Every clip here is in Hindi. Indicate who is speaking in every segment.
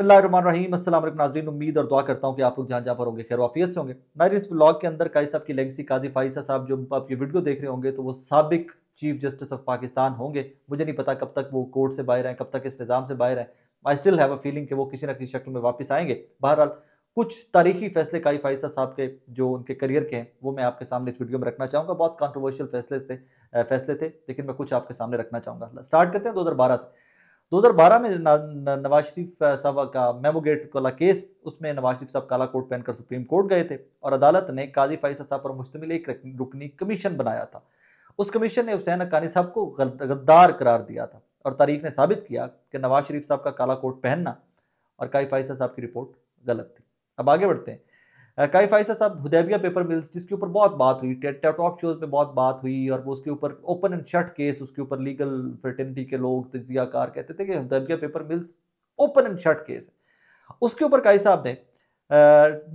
Speaker 1: नाजरीन उम्मीद और दुआ करता हूँ कि आप लोग जहाँ जहाँ पर होंगे खैर वाफियत से होंगे नारी इस ब्लॉग के अंदर काई साहब की लेगेसी काजी फाइसा साहब जो आप ये वीडियो देख रहे होंगे तो वो सबक चीफ जस्टिस ऑफ पाकिस्तान होंगे मुझे नहीं पता कब तक वो कोर्ट से बाहर हैं कब तक इस निज़ाम से बाहर हैं I still have a feeling कि वो किसी न किसी शक्ल में वापस आएंगे बहरहाल कुछ तारीखी फैसले काई फाइसा साहब के जो उनके करियर के हैं वो मैं आपके सामने इस वीडियो में रखना चाहूँगा बहुत कॉन्ट्रोवर्शियल फैसले थे फैसले थे लेकिन मैं कुछ आपके सामने रखना चाहूँगा स्टार्ट करते हैं दो से 2012 में नवाज शरीफ साहब का मेमो गेट वाला केस उसमें नवाज शरीफ साहब काला कोट पहनकर सुप्रीम कोर्ट गए थे और अदालत ने काजी फाइसा साहब पर मुश्तमिल एक रुकनी कमीशन बनाया था उस कमीशन ने हुसैन अकानी साहब को गद्दार करार दिया था और तारीख ने साबित किया कि नवाज शरीफ साहब का काला कोट पहनना और काजी फाइसा साहब की रिपोर्ट गलत थी अब आगे बढ़ते हैं काइफाइसस साहब हुदैबिया पेपर मिल्स जिसके ऊपर बहुत बात हुई टॉक शोज में बहुत बात हुई और वो उसके ऊपर ओपन एंड शट केस उसके ऊपर लीगल फ्रटर्निटी के लोग तजियाकार कहते थे कि Hudaibiya paper mills open and shut case है उसके ऊपर काई साहब ने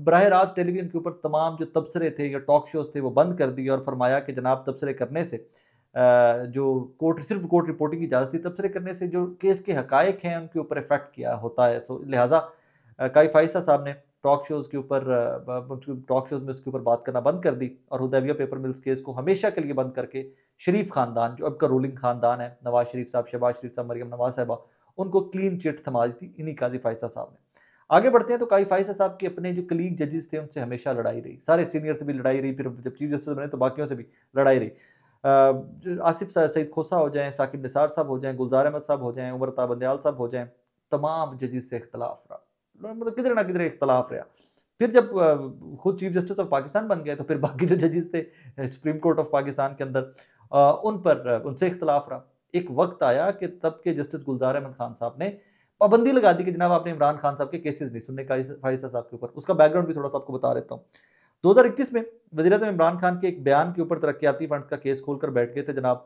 Speaker 1: बरह रास्त टेलीविजन के ऊपर तमाम जो तबसरे थे या टॉक शोज थे वो बंद कर दिए और फरमाया कि जनाब तबसरे करने से जो कोर्ट सिर्फ कोर्ट रिपोर्टिंग की इजाज़त थी तबसरे करने से जो केस के हकायक हैं उनके ऊपर इफेक्ट किया होता है तो लिहाजा काई फाइसा साहब ने टॉक शोज़ के ऊपर टॉक शोज़ में उसके ऊपर बात करना बंद कर दी और उदैविया पेपर मिल्स केस को हमेशा के लिए बंद करके शरीफ खानदान जो अब का रूलिंग खानदान है नवाज शरीफ साहब शहबाज शरीफ साहब मरियम नवाज साहबा उनको क्लीन चिट थमा दी थी इन्हीं काजी फाइसा साहब ने आगे बढ़ते हैं तो काई फायसा साहब के अपने जो क्लीग जजेस थे उनसे हमेशा लड़ाई रही सारे सीनियर से भी लड़ाई रही फिर जब चीफ जस्टिस बने तो बाकियों से भी लड़ाई रही आसिफ सईद खोसा हो जाएँ साकिब निसार साहब हो जाए गुलजार अहमद साहब हो जाएँ उमर ताबंदयाल साहब हो जाएँ तमाम जजिस से इख्तलाफ रहा मतलब किधर ना किधर इख्तलाफ रहा फिर जब खुद चीफ जस्टिस ऑफ पाकिस्तान बन गए तो फिर बाकी जो जजेस थे सुप्रीम कोर्ट ऑफ पाकिस्तान के अंदर उन पर उनसे इख्तलाफ रहा एक वक्त आया कि तब के जस्टिस गुलजार अहमद खान साहब ने पाबंदी लगा दी कि जनाब आपने इमरान खान साहब के केसेस नहीं सुनने का फाइसा साहब के ऊपर उसका बैकग्राउंड भी थोड़ा सा आपको बता देता हूँ 2021 में वजी अजम इमरान खान के एक बयान के ऊपर तरक्याती फंड का केस खोल कर बैठ गए थे जनाब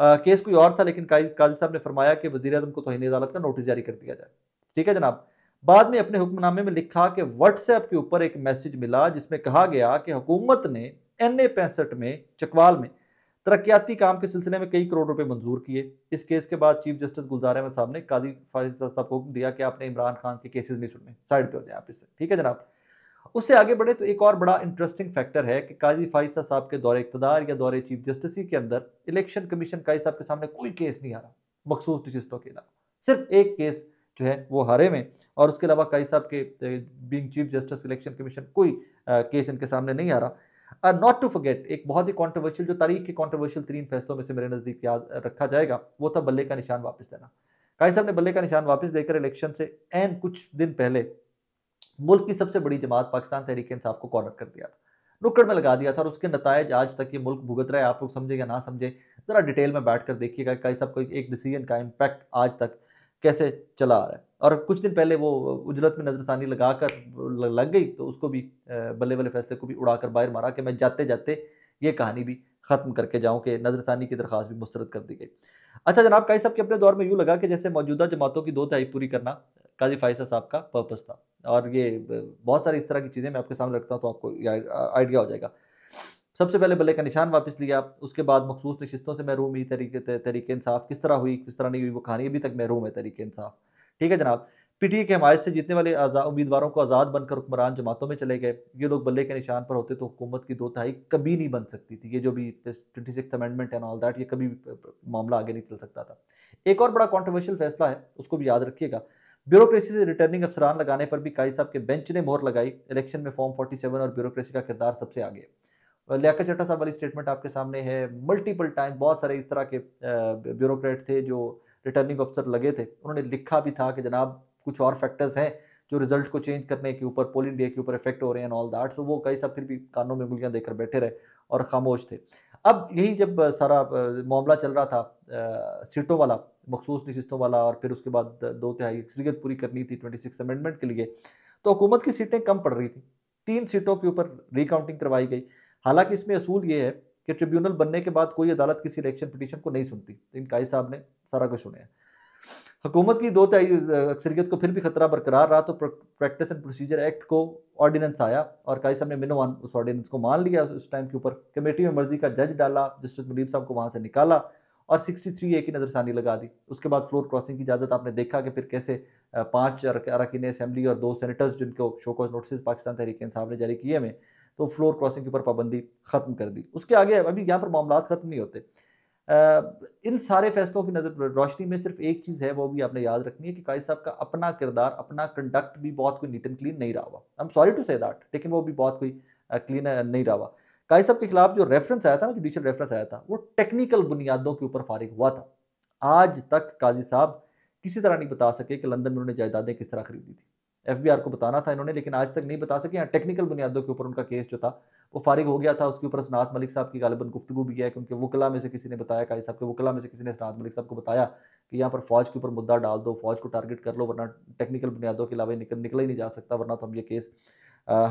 Speaker 1: आ, केस कोई और था लेकिन काजी साहब ने फरमाया कि वजी अजम को तोहनी अदालत का नोटिस जारी कर दिया जाए ठीक है जनाब बाद में अपने हुक्मनामे में लिखा कि व्हाट्सएप के ऊपर एक मैसेज मिला जिसमें कहा गया कि हुकूमत ने एन ए पैंसठ में चकवाल में तरक्याती काम के सिलसिले में कई करोड़ रुपए मंजूर किए इस केस के बाद चीफ जस्टिस गुलजार अहमद साहब ने काजी फाजिद साहब को हुक्म दिया कि आपने इमरान खान के केसेज नहीं सुनने साइड पर हो जाए आप इससे ठीक है जनाब उससे आगे बढ़े तो एक और बड़ा इंटरेस्टिंग फैक्टर है कि काजी फाइजा साहब के दौरे इकतदार या दौरे चीफ जस्टिस के अंदर इलेक्शन कमीशन काजी साहब के सामने कोई केस नहीं आ रहा मखसूस नशस्तों के अलावा सिर्फ एक केस जो है वो हरे में और उसके अलावा कई साहब के being chief justice election commission कोई केस इनके सामने नहीं आ रहा नॉट टू फॉरगेट एक बहुत ही कॉन्ट्रोवर्शियल जो तारीख के कॉन्ट्रोवर्शियल तीन फैसलों में से मेरे नज़दीक याद रखा जाएगा वो था बल्ले का निशान वापस देना काई साहब ने बल्ले का निशान वापस देकर इलेक्शन से एन कुछ दिन पहले मुल्क की सबसे बड़ी जमात पाकिस्तान तहरीक इंसाफ को कॉर्नर कर दिया था नुक्कड़ में लगा दिया था और उसके नतज आज तक ये मुल्क भुगत रहा है आप लोग समझे या ना समझे ज़रा डिटेल में बैठ कर देखिएगा कई साहब को एक डिसीजन का इम्पैक्ट आज तक कैसे चला आ रहा है और कुछ दिन पहले वो उजरत में नज़रसानी लगा कर लग गई तो उसको भी बल्ले बल्ले फैसले को भी उड़ा कर बाहर मारा कि मैं जाते जाते ये कहानी भी ख़त्म करके जाऊँ कि नज़रसानी की दरख्वास्त भी मुस्रद कर दी गई अच्छा जनाब काई साहब के अपने दौर में यूँ लगा कि जैसे मौजूदा जमातों की दो तहाई पूरी करना काजी फायसा साहब का पर्पज़ था और ये बहुत सारी इस तरह की चीज़ें मैं आपके सामने रखता हूँ तो आपको आइडिया हो जाएगा सबसे पहले बल्ले का निशान वापस लिया उसके बाद मखसूस नशस्तों से महरूम हुई तरीके तरीके इंसाफ किस तरह हुई किस तरह नहीं हुई वो कहानी अभी तक महरूम है तरीके इंसाफ ठीक है जनाब पीटीए के हमायत से जीतने वाले उम्मीदवारों को आज़ाद बनकर हुक्मरान जमातों में चले गए ये लोग बल्ले के निशान पर होते तो हुकूमत की दो तहाई कभी नहीं बन सकती थी ये जो भी twenty six amendment and all that ये कभी मामला आगे नहीं चल सकता था एक और बड़ा कॉन्ट्रोवर्शियल फैसला है उसको भी याद रखिएगा ब्यूरोक्रेसी से रिटर्निंग अफसरान लगाने पर भी काई साहब के बेंच ने मोहर लगाई इलेक्शन में फॉर्म सेवन और ब्यूरोक्रेसी का किरदार सबसे आगे है लियाकत चट्टा साहब वाली स्टेटमेंट आपके सामने है मल्टीपल टाइम बहुत सारे इस तरह के ब्यूरोक्रेट थे जो रिटर्निंग ऑफिसर लगे थे उन्होंने लिखा भी था कि जनाब कुछ और फैक्टर्स हैं जो रिजल्ट को चेंज करने के ऊपर पोल इंडिया के ऊपर इफेक्ट हो रहे हैं ऑल दैट सो वो कई सब फिर भी कानों में उंगलियाँ देकर बैठे रहे और खामोश थे अब यही जब सारा मामला चल रहा था सीटों वाला मखसूस नशस्तों वाला और फिर उसके बाद दो तिहाई अक्सरियत पूरी करनी थी ट्वेंटी सिक्स अमेंडमेंट के लिए तो हुकूमत की सीटें कम पड़ रही थी तीन सीटों के ऊपर रिकाउंटिंग करवाई गई हालांकि इसमें असूल ये है कि ट्रिब्यूनल बनने के बाद कोई अदालत किसी इलेक्शन पिटीशन को नहीं सुनती लेकिन तो काई साहब ने सारा कुछ सुनाया हुकूमत की दो तय अक्सरियत को फिर भी खतरा बरकरार रहा तो प्रैक्टिस एंड प्रोसीजर एक्ट को ऑर्डिनेंस आया और काई साहब ने मिनोवान उस ऑर्डिनेंस को मान लिया उस टाइम के ऊपर कमेटी में मर्जी का जज डाला जस्टिस मुनीब साहब को वहाँ से निकाला और 63 ए की नज़रसानी लगा दी उसके बाद फ्लोर क्रॉसिंग की इजाज़त आपने देखा कि फिर कैसे पाँच अरकिन असम्बली और दो सेनेटर्स जिनको शोकॉज नोटिस पाकिस्तान तहरीक इंसाफ ने जारी किए में तो फ्लोर क्रॉसिंग के ऊपर पाबंदी ख़त्म कर दी उसके आगे अभी यहाँ पर मामला ख़त्म नहीं होते आ, इन सारे फैसलों की नज़र रोशनी में सिर्फ एक चीज़ है वो भी आपने याद रखनी है कि काई साहब का अपना किरदार अपना कंडक्ट भी बहुत कोई नीट एंड क्लीन नहीं रहा हुआ I am sorry to say that लेकिन वो भी बहुत कोई क्लीन नहीं रहा हुआ काई साहब के खिलाफ जो रेफरेंस आया था ना जुडिशल रेफरेंस आया था वो टेक्निकल बुनियादों के ऊपर फारिग हुआ था आज तक काजी साहब किसी तरह नहीं बता सके कि लंदन में उन्होंने जायदादें किस तरह खरीदी थी एफ को बताना था इन्होंने लेकिन आज तक नहीं बता सके यहाँ टेक्निकल बुनियादों के ऊपर उनका केस जो था वो फारिग हो गया था उसके ऊपर स्नात मलिक साहब की गालिबन गुफ्तु भी है कि उनके वकला में से किसी ने बताया काजी साहब के वकला में से किसी ने स्नात मलिक साहब को बताया कि यहाँ पर फौज के ऊपर मुद्दा डाल दो फौज को टारगेट कर लो वरना टेक्निकल बुनियादों के अलावा निकल निकला ही नहीं जा सकता वरना तो हम ये केस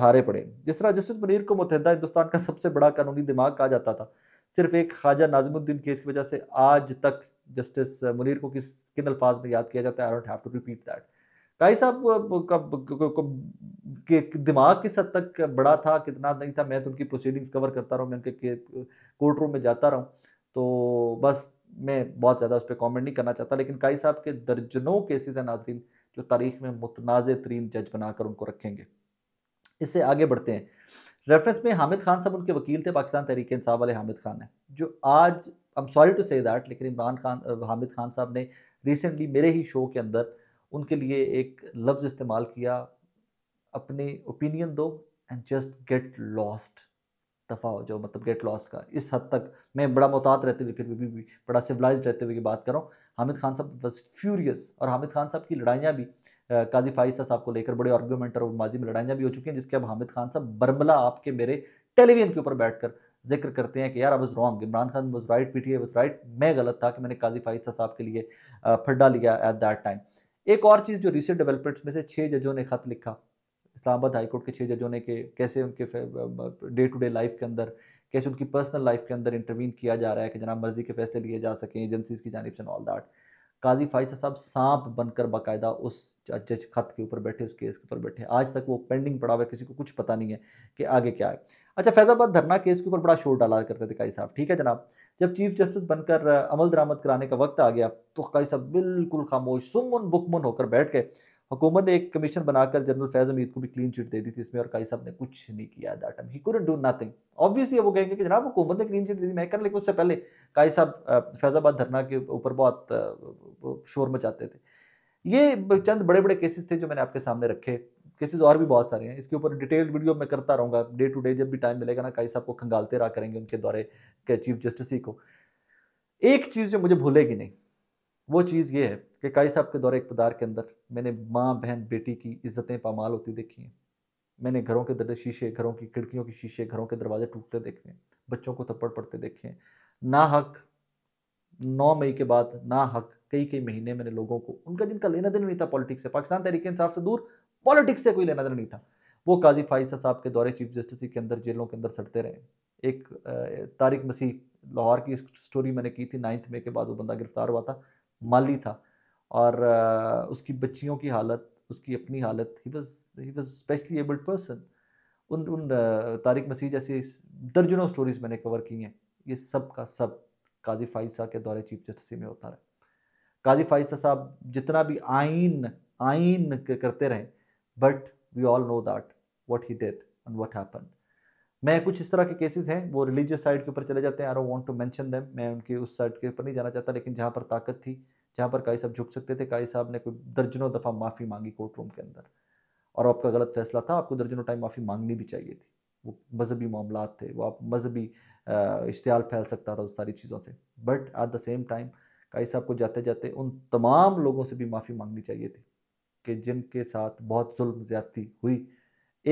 Speaker 1: हारे पड़े जिस तरह जस्टिस मुनीर को मुतहदा हिंदुस्तान का सबसे बड़ा कानूनी दिमाग कहा जाता था सिर्फ एक ख्वाजा नाजमुद्दीन केस की वजह से आज तक जस्टिस मुनीर को किस किन अल्फाज में याद किया जाता है I don't have to repeat that काई साहब का दिमाग किस हद तक बड़ा था कितना नहीं था मैं तो उनकी प्रोसीडिंग्स कवर करता रहा मैं उनके कोर्ट रूम में जाता रहा तो बस मैं बहुत ज़्यादा उस पर कॉमेंट नहीं करना चाहता लेकिन काई साहब के दर्जनों केसेस हैं नाजरीन जो तारीख में मुतनाज़ तरीन जज बनाकर उनको रखेंगे इससे आगे बढ़ते हैं रेफरेंस में हामिद खान साहब उनके वकील थे पाकिस्तान तहरीक इंसाफ वाले हामिद खान हैं जो आज I am sorry to say that लेकिन इमरान खान हामिद खान साहब ने रिसेंटली मेरे ही शो के अंदर उनके लिए एक लफ्ज़ इस्तेमाल किया अपनी ओपिनियन दो एंड जस्ट गेट लॉस्ट दफ़ा हो जाओ मतलब गेट लॉस्ट का इस हद तक मैं बड़ा मोहतात रहते हुए फिर भी, भी बड़ा सिविलाइज रहते हुए की बात कर रहा हूँ हामिद खान साहब वॉज फ्यूरियस और हामिद खान साहब की लड़ाइयाँ भी काजी फाइसा साहब को लेकर बड़े आर्ग्यूमेंट और माजी में लड़ाइयाँ भी हो चुकी हैं जिसके अब हामिद खान साहब बर्मला आपके मेरे टेलीविजन के ऊपर बैठ जिक्र करते हैं कि यार I was wrong Imran Khan was right P T was right मैं गलत था कि मैंने काजी फाइसा साहब के लिए फड्डा लिया एट दैट टाइम एक और चीज़ जो रिसेंट डेवलपमेंट्स में से छः जजों ने खत लिखा इस्लामाबाद हाईकोर्ट के छः जजों ने के कैसे उनके डे टू डे लाइफ के अंदर कैसे उनकी पर्सनल लाइफ के अंदर इंटरवीन किया जा रहा है कि जनाब मर्जी के फैसले लिए जा सकें एजेंसीज की जानब से ऑल दैट काजी फाइजा साहब सांप बनकर बाकायदा उस जज खत के ऊपर बैठे उस केस के ऊपर बैठे आज तक वो पेंडिंग पड़ा हुआ है किसी को कुछ पता नहीं है कि आगे क्या है अच्छा फैजाबाद धरना केस के ऊपर बड़ा शोर डाला करते थे काजी साहब ठीक है जनाब जब चीफ जस्टिस बनकर अमल दरामद कराने का वक्त आ गया तो कई साहब बिल्कुल खामोश सुमन बुकमन होकर बैठ गए हुकूमत ने एक कमीशन बनाकर जनरल फैज़ अमीद को भी क्लीन चिट दे दी थी इसमें और काई साहब ने कुछ नहीं किया that he couldn't do nothing obviously वो कहेंगे कि जनाब हुकूमत ने क्लीन चिट दे दी मैं कर लेकिन उससे पहले काई साहब फैज़ाबाद धरना के ऊपर बहुत शोर मचाते थे ये चंद बड़े बड़े केसेस थे जो मैंने आपके सामने रखे केसेस और भी बहुत सारे हैं इसके ऊपर डिटेल्ड वीडियो मैं करता रहूँगा डे टू डे जब भी टाइम मिलेगा ना कई साहब को खंगालते रहा करेंगे उनके दौरे के चीफ जस्टिस ही को एक चीज़ जो मुझे भूलेगी नहीं वो चीज़ ये है कि काई साहब के दौरे इकतदार के अंदर मैंने माँ बहन बेटी की इज्जतें पामाल होती देखी हैं मैंने घरों के दर शीशे घरों की खिड़कियों के शीशे घरों के दरवाजे टूटते देखे हैं बच्चों को थप्पड़ पड़ते देखे हैं ना हक नौ मई के बाद ना हक कई कई महीने मैंने लोगों को उनका जिनका लेना देना नहीं था पॉलिटिक्स से पाकिस्तान तहरीक इंसाफ से दूर पॉलिटिक्स से कोई लेना देना नहीं था वो काजी फाइसा साहब के दौरे चीफ जस्टिस के अंदर जेलों के अंदर सड़ते रहे एक तारिक मसीह लाहौर की स्टोरी मैंने की थी नाइन्थ मे के बाद वो बंदा गिरफ्तार हुआ था माली था और उसकी बच्चियों की हालत उसकी अपनी हालत he was he was specially abled person उन उन तारिक मसीह जैसी दर्जनों स्टोरीज मैंने कवर की हैं ये सब का सब काजी फाइसा के दौरे चीफ जस्टिस में होता रहा काजी फाइसा साहब जितना भी आइन आइन करते रहे but we all know that what he did and what happen मैं कुछ इस तरह के केसेस हैं वो रिलीजियस साइड के ऊपर चले जाते हैं I want to mention them मैं उनकी उस साइड के ऊपर नहीं जाना चाहता लेकिन जहाँ पर ताकत थी जहाँ पर काई साहब झुक सकते थे काई साहब ने कोई दर्जनों दफ़ा माफ़ी मांगी कोर्ट रूम के अंदर और आपका गलत फैसला था आपको दर्जनों टाइम माफ़ी मांगनी भी चाहिए थी वो मजहबी मामला थे वो आप मजहबी इश्तहाल फैल सकता था उस सारी चीज़ों से but at the same time काई साहब को जाते जाते उन तमाम लोगों से भी माफ़ी मांगनी चाहिए थी कि जिनके साथ बहुत जुल्म ज़्यादती हुई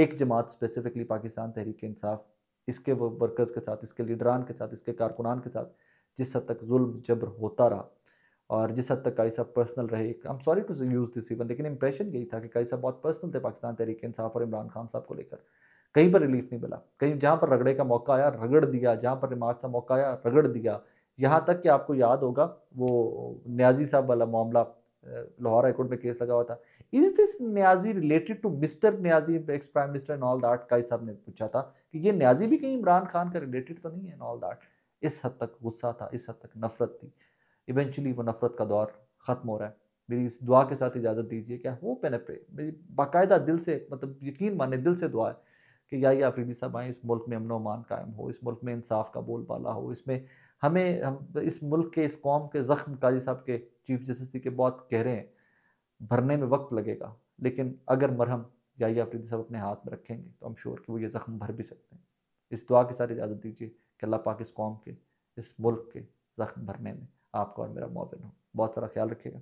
Speaker 1: एक जमात स्पेसिफिकली पाकिस्तान तहरीक इंसाफ इसके वर्कर्स के साथ इसके लीडरान के साथ इसके कारकुनान के साथ जिस हद तक जुल्म जबर होता रहा और जिस हद तक काई साहब पर्सनल रहे I am sorry to use this even लेकिन इंप्रेशन यही था कि काई साहब बहुत पर्सनल थे पाकिस्तान तहरीक इंसाफ और इमरान खान साहब को लेकर कहीं पर रिलीफ नहीं मिला कहीं जहाँ पर रगड़े का मौका आया रगड़ दिया जहाँ पर रिमार्क का मौका आया रगड़ दिया यहाँ तक कि आपको याद होगा वो न्याजी साहब वाला मामला लाहौर हाईकोर्ट में केस लगा हुआ था is this Niazi related to mister Niazi ex prime minister and all that काई साहब ने पूछा था कि ये न्याजी भी कहीं इमरान खान का रिलेटेड तो नहीं है एंड ऑल दैट इस हद तक गुस्सा था इस हद तक नफरत थी इवेंचुअली वो नफरत का दौर ख़त्म हो रहा है मेरी इस दुआ के साथ इजाज़त दीजिए क्या हो पेन प्रे मेरी बाकायदा दिल से मतलब यकीन माने दिल से दुआ है कि या ये आफरीदी साहब आएँ इस मुल्क में अमन अमान कायम हो इस मुल्क में इंसाफ का बोलबाला हो इसमें हमें हम इस मुल्क के इस कौम के ज़ख्म काजी साहब के चीफ जस्टिस के बहुत गहरे हैं भरने में वक्त लगेगा लेकिन अगर मरहम या आफरीदी साहब अपने हाथ में रखेंगे तो हम श्योर कि वो ये ज़ख्म भर भी सकते हैं इस दुआ के साथ इजाज़त दीजिए कि अल्लाह पाक इस कौम के इस मुल्क के ज़ख्म भरने में आपका और मेरा मुआवन हो बहुत सारा ख्याल रखेगा